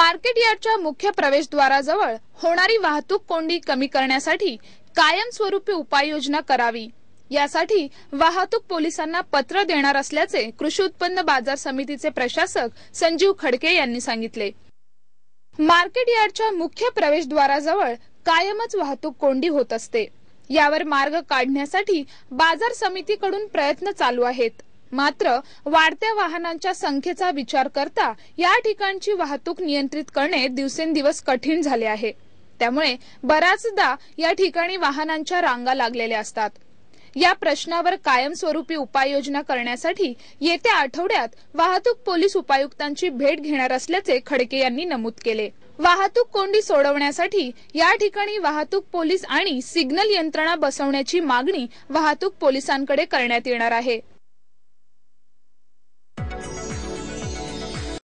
market यार्डच्या मुख्य प्रवेशद्वाराजवळ होणारी वाहतूक कोंडी कमी करण्यासाठी कायमस्वरूपी उपाययोजना करावी यासाठी वाहतूक पोलिसांना पत्र देणार असल्याचे कृषी उत्पन्न बाजार समितीचे प्रशासक संजीव खडके यांनी सांगितले मार्केट यार्डच्या मुख्य प्रवेशद्वाराजवळ कायमच वाहतूक कोंडी होत असते यावर मार्ग काढण्यासाठी बाजार समितीकडून प्रयत्न चालू आहेत मात्र वाढत्या वाहनांच्या संख्येचा विचार करता या ठिकाणची वाहतूक नियंत्रित करणे दिवसेंदिवस कठीण झाले आहे त्यामुळे बऱ्याचदा या ठिकाणी वाहनांच्या रांगा लागलेल्या असतात या प्रश्नावर कायमस्वरूपी उपाययोजना करण्यासाठी येत्या आठवड्यात वाहतूक पोलीस उपायुक्तांची भेट घेणार असल्याचे खडके यांनी नमूद केले वाहतूक कोंडी सोडवण्यासाठी या ठिकाणी वाहतूक पोलीस आणि सिग्नल यंत्रणा बसवण्याची मागणी वाहतूक पोलिसांकडे करण्यात येणार आहे